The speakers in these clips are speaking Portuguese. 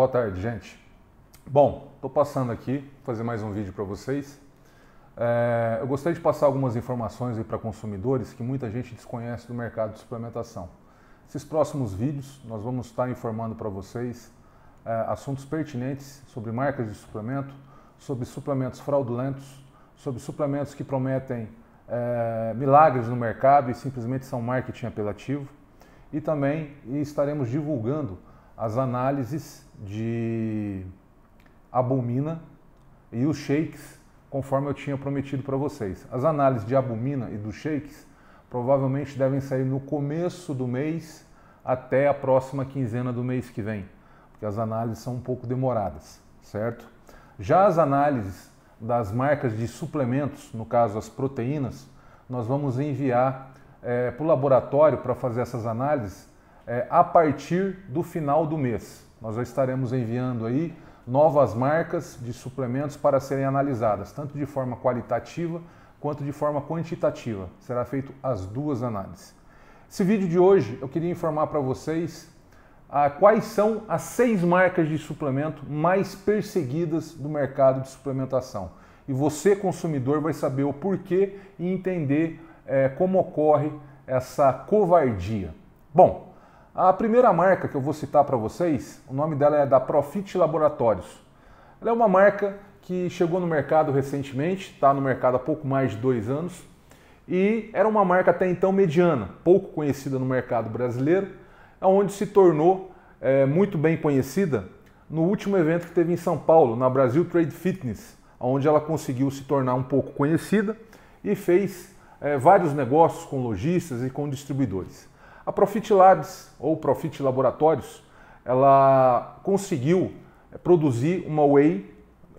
Boa tarde, gente. Bom, estou passando aqui fazer mais um vídeo para vocês. É, eu gostaria de passar algumas informações para consumidores que muita gente desconhece do mercado de suplementação. Nesses próximos vídeos nós vamos estar informando para vocês é, assuntos pertinentes sobre marcas de suplemento, sobre suplementos fraudulentos, sobre suplementos que prometem é, milagres no mercado e simplesmente são marketing apelativo. E também estaremos divulgando as análises de albumina e os shakes, conforme eu tinha prometido para vocês. As análises de albumina e dos shakes provavelmente devem sair no começo do mês até a próxima quinzena do mês que vem, porque as análises são um pouco demoradas, certo? Já as análises das marcas de suplementos, no caso as proteínas, nós vamos enviar é, eh, para o laboratório para fazer essas análises é, a partir do final do mês. Nós já estaremos enviando aí novas marcas de suplementos para serem analisadas, tanto de forma qualitativa quanto de forma quantitativa. Será feito as duas análises. Esse vídeo de hoje eu queria informar para vocês ah, quais são as seis marcas de suplemento mais perseguidas do mercado de suplementação. E você, consumidor, vai saber o porquê e entender eh, como ocorre essa covardia. Bom, a primeira marca que eu vou citar para vocês, o nome dela é da Profit Laboratórios. Ela é uma marca que chegou no mercado recentemente, está no mercado há pouco mais de dois anos e era uma marca até então mediana, pouco conhecida no mercado brasileiro, onde se tornou é, muito bem conhecida no último evento que teve em São Paulo, na Brasil Trade Fitness, onde ela conseguiu se tornar um pouco conhecida e fez é, vários negócios com lojistas e com distribuidores. A Profit Labs, ou Profit Laboratórios, ela conseguiu eh, produzir uma whey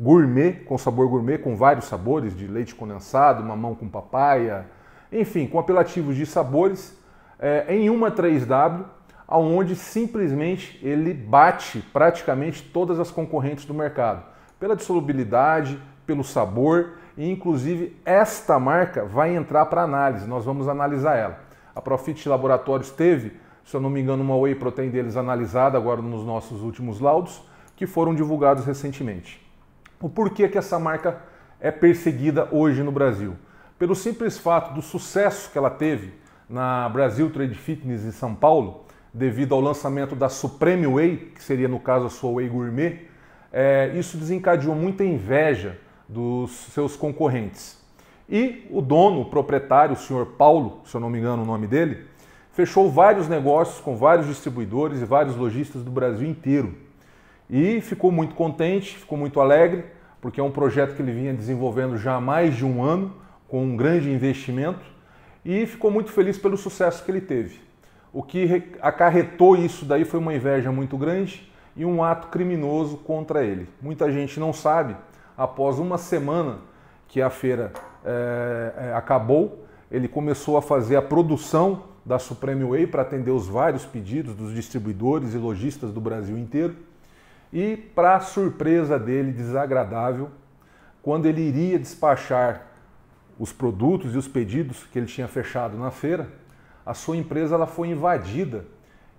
gourmet, com sabor gourmet, com vários sabores, de leite condensado, mamão com papaya, enfim, com apelativos de sabores, é, em uma 3W, aonde simplesmente ele bate praticamente todas as concorrentes do mercado, pela dissolubilidade, pelo sabor, e inclusive esta marca vai entrar para análise, nós vamos analisar ela. A Profit Laboratórios teve, se eu não me engano, uma whey protein deles analisada agora nos nossos últimos laudos, que foram divulgados recentemente. O porquê que essa marca é perseguida hoje no Brasil? Pelo simples fato do sucesso que ela teve na Brasil Trade Fitness em São Paulo, devido ao lançamento da Supreme Whey, que seria no caso a sua Whey Gourmet, é, isso desencadeou muita inveja dos seus concorrentes. E o dono, o proprietário, o senhor Paulo, se eu não me engano o nome dele, fechou vários negócios com vários distribuidores e vários lojistas do Brasil inteiro. E ficou muito contente, ficou muito alegre, porque é um projeto que ele vinha desenvolvendo já há mais de um ano, com um grande investimento, e ficou muito feliz pelo sucesso que ele teve. O que acarretou isso daí foi uma inveja muito grande e um ato criminoso contra ele. Muita gente não sabe, após uma semana que a feira é, é, acabou, ele começou a fazer a produção da Supreme Way para atender os vários pedidos dos distribuidores e lojistas do Brasil inteiro. E, para surpresa dele, desagradável, quando ele iria despachar os produtos e os pedidos que ele tinha fechado na feira, a sua empresa ela foi invadida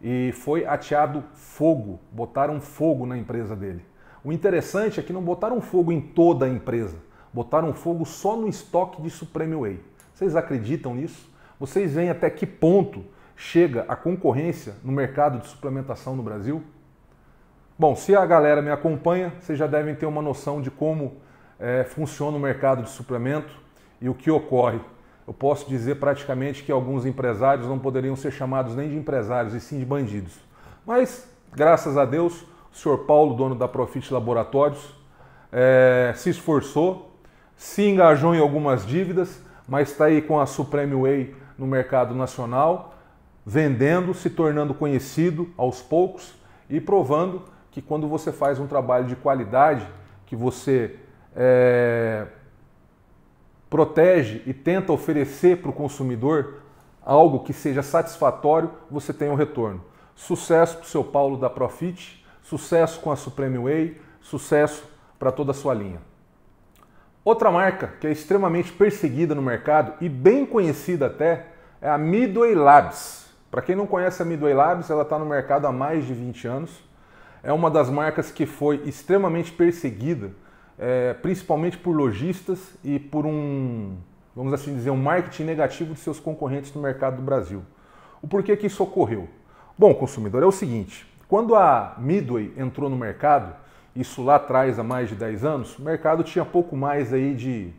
e foi ateado fogo, botaram fogo na empresa dele. O interessante é que não botaram fogo em toda a empresa, botaram fogo só no estoque de Supreme Whey. Vocês acreditam nisso? Vocês veem até que ponto chega a concorrência no mercado de suplementação no Brasil? Bom, se a galera me acompanha, vocês já devem ter uma noção de como é, funciona o mercado de suplemento e o que ocorre. Eu posso dizer praticamente que alguns empresários não poderiam ser chamados nem de empresários e sim de bandidos. Mas, graças a Deus, o senhor Paulo, dono da Profit Laboratórios, é, se esforçou, se engajou em algumas dívidas, mas está aí com a Supreme Way no mercado nacional, vendendo, se tornando conhecido aos poucos e provando que quando você faz um trabalho de qualidade, que você é, protege e tenta oferecer para o consumidor algo que seja satisfatório, você tem um retorno. Sucesso para o seu Paulo da Profit, sucesso com a Supreme Way, sucesso para toda a sua linha. Outra marca que é extremamente perseguida no mercado e bem conhecida até é a Midway Labs. Para quem não conhece a Midway Labs, ela está no mercado há mais de 20 anos. É uma das marcas que foi extremamente perseguida, é, principalmente por lojistas e por um, vamos assim dizer, um marketing negativo de seus concorrentes no mercado do Brasil. O porquê que isso ocorreu? Bom, consumidor, é o seguinte: quando a Midway entrou no mercado, isso lá atrás, há mais de 10 anos, o mercado tinha pouco mais aí de,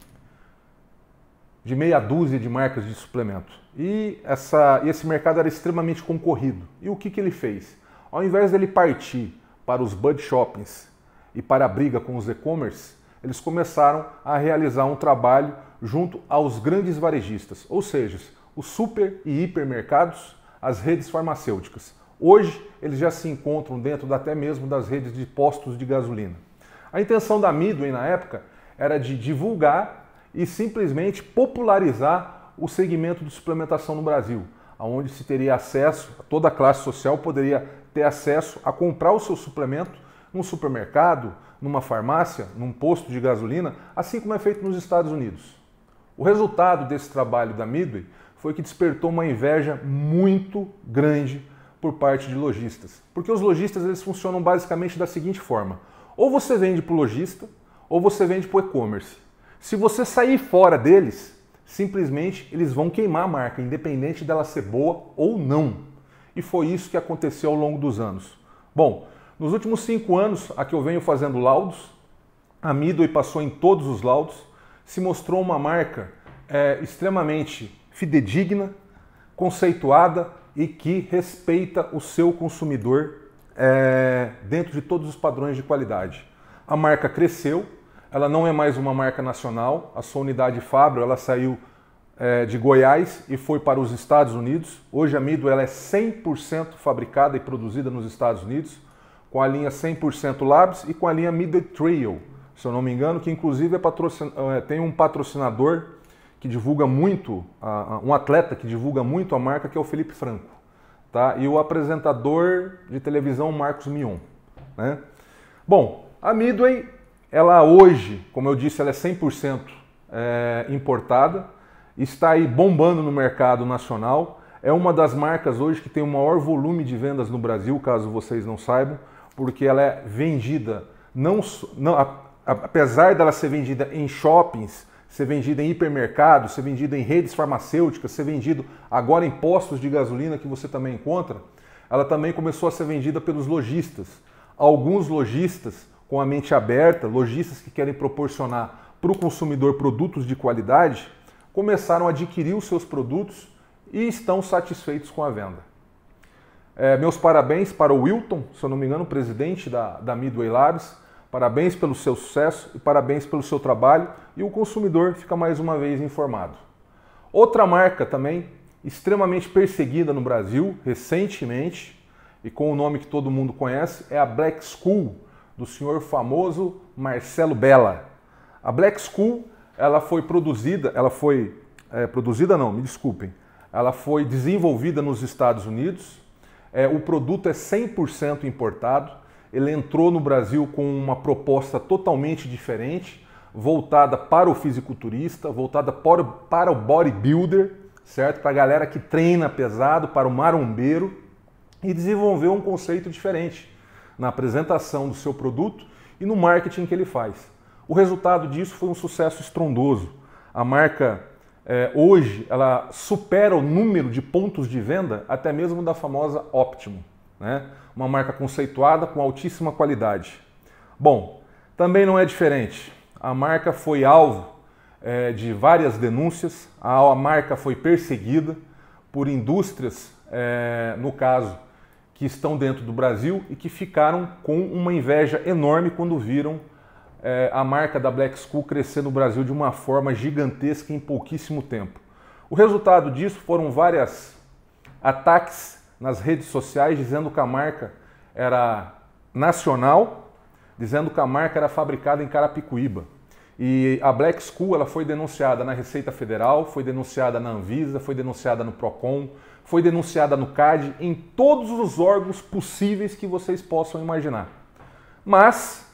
de meia dúzia de marcas de suplemento. E essa, esse mercado era extremamente concorrido. E o que, que ele fez? Ao invés dele partir para os bud shoppings e para a briga com os e-commerce, eles começaram a realizar um trabalho junto aos grandes varejistas, ou seja, os super e hipermercados, as redes farmacêuticas. Hoje, eles já se encontram dentro até mesmo das redes de postos de gasolina. A intenção da Midway na época era de divulgar e simplesmente popularizar o segmento de suplementação no Brasil, aonde se teria acesso, toda a classe social poderia ter acesso a comprar o seu suplemento num supermercado, numa farmácia, num posto de gasolina, assim como é feito nos Estados Unidos. O resultado desse trabalho da Midway foi que despertou uma inveja muito grande por parte de lojistas. Porque os lojistas eles funcionam basicamente da seguinte forma: ou você vende para o lojista, ou você vende para o e-commerce. Se você sair fora deles, simplesmente eles vão queimar a marca, independente dela ser boa ou não. E foi isso que aconteceu ao longo dos anos. Bom, nos últimos cinco anos, a que eu venho fazendo laudos, a Midway passou em todos os laudos, se mostrou uma marca é, extremamente fidedigna, conceituada, e que respeita o seu consumidor é, dentro de todos os padrões de qualidade. A marca cresceu, ela não é mais uma marca nacional, a sua unidade Fabro ela saiu é, de Goiás e foi para os Estados Unidos. Hoje a Mido ela é 100% fabricada e produzida nos Estados Unidos, com a linha 100% Labs e com a linha Mido Trail, se eu não me engano, que inclusive é patrocin... É, tem um patrocinador que divulga muito, a, um atleta que divulga muito a marca, que é o Felipe Franco, tá? E o apresentador de televisão Marcos Mion, né? Bom, a Midway, ela hoje, como eu disse, ela é 100% é, importada, está aí bombando no mercado nacional, é uma das marcas hoje que tem o maior volume de vendas no Brasil, caso vocês não saibam, porque ela é vendida, não, não apesar dela ser vendida em shoppings, ser vendido em hipermercados, ser vendido em redes farmacêuticas, ser vendido agora em postos de gasolina que você também encontra, ela também começou a ser vendida pelos lojistas. Alguns lojistas com a mente aberta, lojistas que querem proporcionar para o consumidor produtos de qualidade, começaram a adquirir os seus produtos e estão satisfeitos com a venda. É, meus parabéns para o Wilton, se eu não me engano, presidente da, da Midway Labs, Parabéns pelo seu sucesso e parabéns pelo seu trabalho e o consumidor fica mais uma vez informado. Outra marca também extremamente perseguida no Brasil recentemente e com o um nome que todo mundo conhece é a Black School do senhor famoso Marcelo Bella. A Black School ela foi produzida, ela foi é, produzida não, me desculpem, ela foi desenvolvida nos Estados Unidos. É, o produto é 100% importado ele entrou no Brasil com uma proposta totalmente diferente, voltada para o fisiculturista, voltada para, para o bodybuilder, certo? Para a galera que treina pesado, para o marombeiro e desenvolveu um conceito diferente na apresentação do seu produto e no marketing que ele faz. O resultado disso foi um sucesso estrondoso. A marca eh, hoje ela supera o número de pontos de venda até mesmo da famosa Optimum. Né? Uma marca conceituada com altíssima qualidade. Bom, também não é diferente. A marca foi alvo é, de várias denúncias, a, a, marca foi perseguida por indústrias, é, no caso, que estão dentro do Brasil e que ficaram com uma inveja enorme quando viram é, a marca da Black School crescer no Brasil de uma forma gigantesca em pouquíssimo tempo. O resultado disso foram várias ataques nas redes sociais dizendo que a marca era nacional, dizendo que a marca era fabricada em Carapicuíba. E a Black School ela foi denunciada na Receita Federal, foi denunciada na Anvisa, foi denunciada no Procon, foi denunciada no CAD, em todos os órgãos possíveis que vocês possam imaginar. Mas,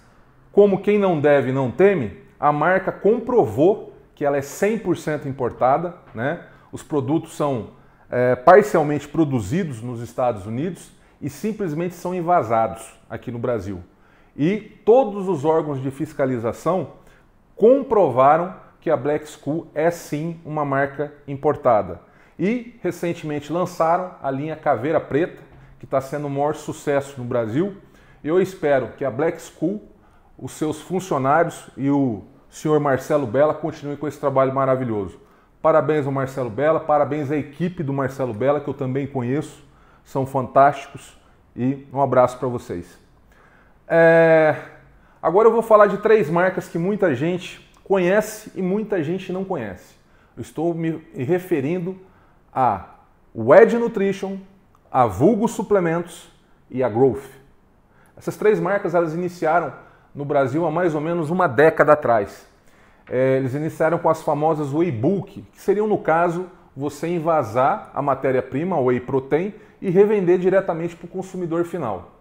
como quem não deve não teme, a marca comprovou que ela é 100% importada, né? Os produtos são é, parcialmente produzidos nos Estados Unidos e simplesmente são invasados aqui no Brasil. E todos os órgãos de fiscalização comprovaram que a Black School é sim uma marca importada. E recentemente lançaram a linha Caveira Preta, que está sendo o maior sucesso no Brasil. Eu espero que a Black School, os seus funcionários e o senhor Marcelo Bela continuem com esse trabalho maravilhoso. Parabéns ao Marcelo Bela, parabéns à equipe do Marcelo Bela, que eu também conheço, são fantásticos e um abraço para vocês. É... Agora eu vou falar de três marcas que muita gente conhece e muita gente não conhece. Eu estou me referindo a Wedge Nutrition, a Vulgo Suplementos e a Growth. Essas três marcas elas iniciaram no Brasil há mais ou menos uma década atrás é, eles iniciaram com as famosas Waybook, que seriam, no caso, você invasar a matéria-prima, whey protein, e revender diretamente para o consumidor final.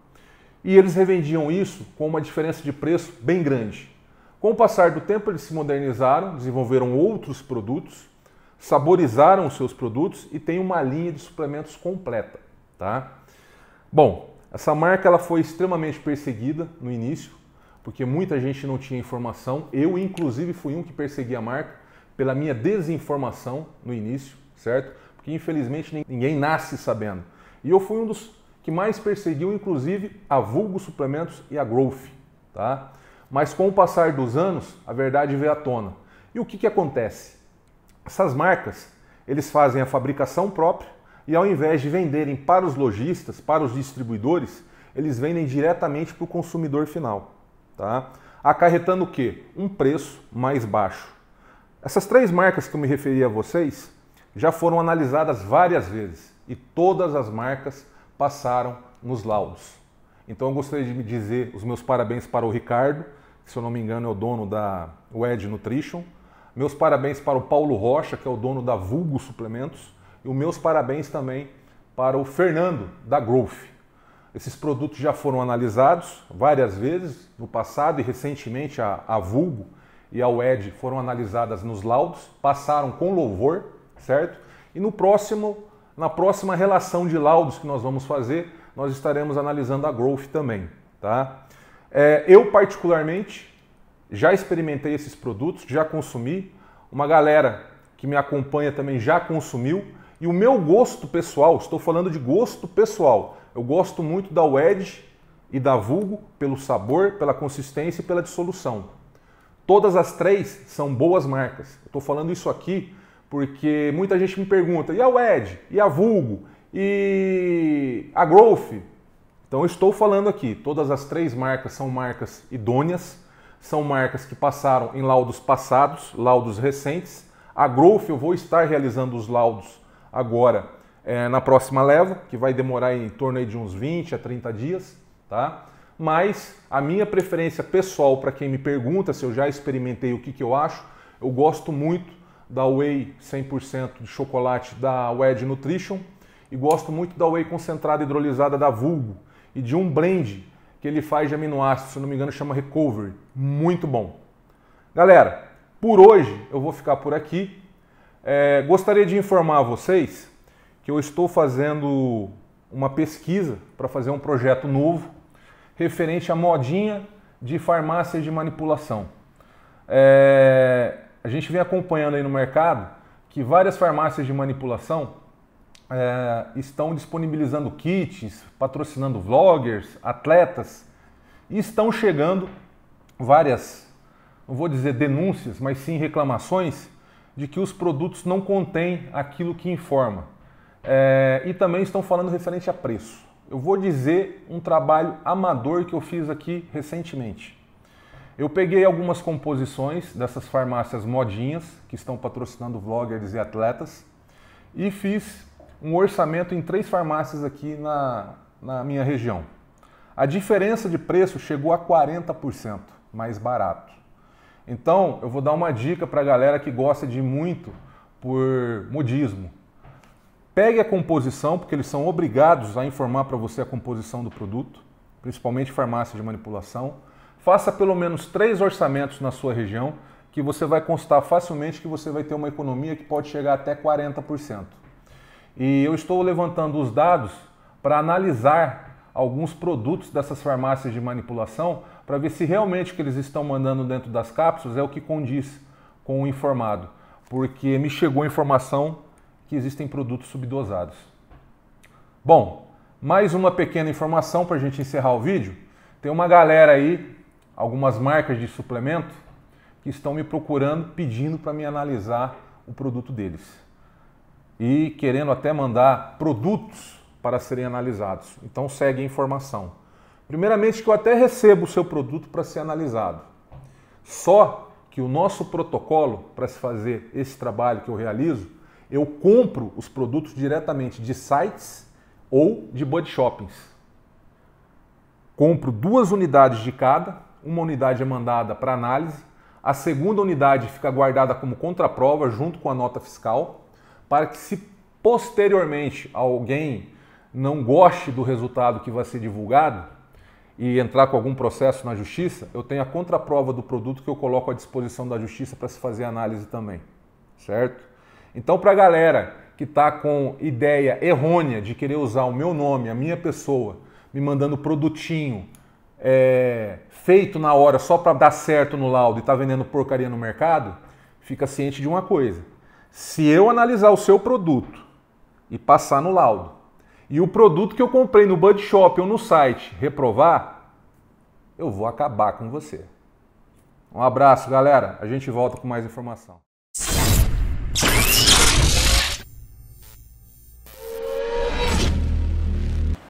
E eles revendiam isso com uma diferença de preço bem grande. Com o passar do tempo, eles se modernizaram, desenvolveram outros produtos, saborizaram os seus produtos e tem uma linha de suplementos completa. Tá? Bom, essa marca ela foi extremamente perseguida no início, porque muita gente não tinha informação. Eu, inclusive, fui um que persegui a marca pela minha desinformação no início, certo? Porque infelizmente ninguém nasce sabendo. E eu fui um dos que mais perseguiu, inclusive, a Vulgo Suplementos e a Growth, tá? Mas com o passar dos anos, a verdade veio à tona. E o que, que acontece? Essas marcas, eles fazem a fabricação própria e ao invés de venderem para os lojistas, para os distribuidores, eles vendem diretamente para o consumidor final tá? acarretando o quê? Um preço mais baixo. Essas três marcas que eu me referi a vocês já foram analisadas várias vezes e todas as marcas passaram nos laudos. Então eu gostaria de me dizer os meus parabéns para o Ricardo, que se eu não me engano é o dono da Wedge Nutrition, meus parabéns para o Paulo Rocha, que é o dono da Vulgo Suplementos, e os meus parabéns também para o Fernando da Growth. Esses produtos já foram analisados várias vezes no passado e recentemente a, a Vulgo e a UED foram analisadas nos laudos, passaram com louvor, certo? E no próximo, na próxima relação de laudos que nós vamos fazer, nós estaremos analisando a Growth também, tá? É, eu particularmente já experimentei esses produtos, já consumi, uma galera que me acompanha também já consumiu e o meu gosto pessoal, estou falando de gosto pessoal, eu gosto muito da Wedge e da Vulgo pelo sabor, pela consistência e pela dissolução. Todas as três são boas marcas. Estou falando isso aqui porque muita gente me pergunta: e a Wedge? E a Vulgo? E a Growth? Então estou falando aqui, todas as três marcas são marcas idôneas, são marcas que passaram em laudos passados, laudos recentes. A Growth eu vou estar realizando os laudos agora é, na próxima leva, que vai demorar em torno de uns 20 a 30 dias, tá? Mas a minha preferência pessoal, para quem me pergunta se eu já experimentei o que, que eu acho, eu gosto muito da Whey 100% de chocolate da Wed Nutrition e gosto muito da Whey concentrada hidrolisada da Vulgo e de um blend que ele faz de aminoácidos, se não me engano chama Recovery. Muito bom. Galera, por hoje eu vou ficar por aqui. É, gostaria de informar a vocês que eu estou fazendo uma pesquisa para fazer um projeto novo referente à modinha de farmácias de manipulação. É, a gente vem acompanhando aí no mercado que várias farmácias de manipulação é, estão disponibilizando kits, patrocinando vloggers, atletas e estão chegando várias, não vou dizer denúncias, mas sim reclamações de que os produtos não contêm aquilo que informa. É, e também estão falando referente a preço. Eu vou dizer um trabalho amador que eu fiz aqui recentemente. Eu peguei algumas composições dessas farmácias modinhas que estão patrocinando vloggers e atletas e fiz um orçamento em três farmácias aqui na, na minha região. A diferença de preço chegou a 40% mais barato. Então, eu vou dar uma dica para a galera que gosta de muito por modismo. Pegue a composição, porque eles são obrigados a informar para você a composição do produto, principalmente farmácia de manipulação. Faça pelo menos três orçamentos na sua região, que você vai constar facilmente que você vai ter uma economia que pode chegar até 40%. E eu estou levantando os dados para analisar alguns produtos dessas farmácias de manipulação para ver se realmente o que eles estão mandando dentro das cápsulas é o que condiz com o informado, porque me chegou informação que existem produtos subdosados. Bom, mais uma pequena informação para a gente encerrar o vídeo. Tem uma galera aí, algumas marcas de suplemento, que estão me procurando pedindo para me analisar o produto deles. E querendo até mandar produtos para serem analisados. Então segue a informação. Primeiramente, que eu até recebo o seu produto para ser analisado. Só que o nosso protocolo para se fazer esse trabalho que eu realizo eu compro os produtos diretamente de sites ou de bud shoppings. Compro duas unidades de cada, uma unidade é mandada para análise, a segunda unidade fica guardada como contraprova junto com a nota fiscal, para que se posteriormente alguém não goste do resultado que vai ser divulgado e entrar com algum processo na justiça, eu tenho a contraprova do produto que eu coloco à disposição da justiça para se fazer análise também, certo? Então, para a galera que está com ideia errônea de querer usar o meu nome, a minha pessoa, me mandando produtinho é, feito na hora só para dar certo no laudo e está vendendo porcaria no mercado, fica ciente de uma coisa. Se eu analisar o seu produto e passar no laudo, e o produto que eu comprei no Bud Shop ou no site reprovar, eu vou acabar com você. Um abraço, galera. A gente volta com mais informação.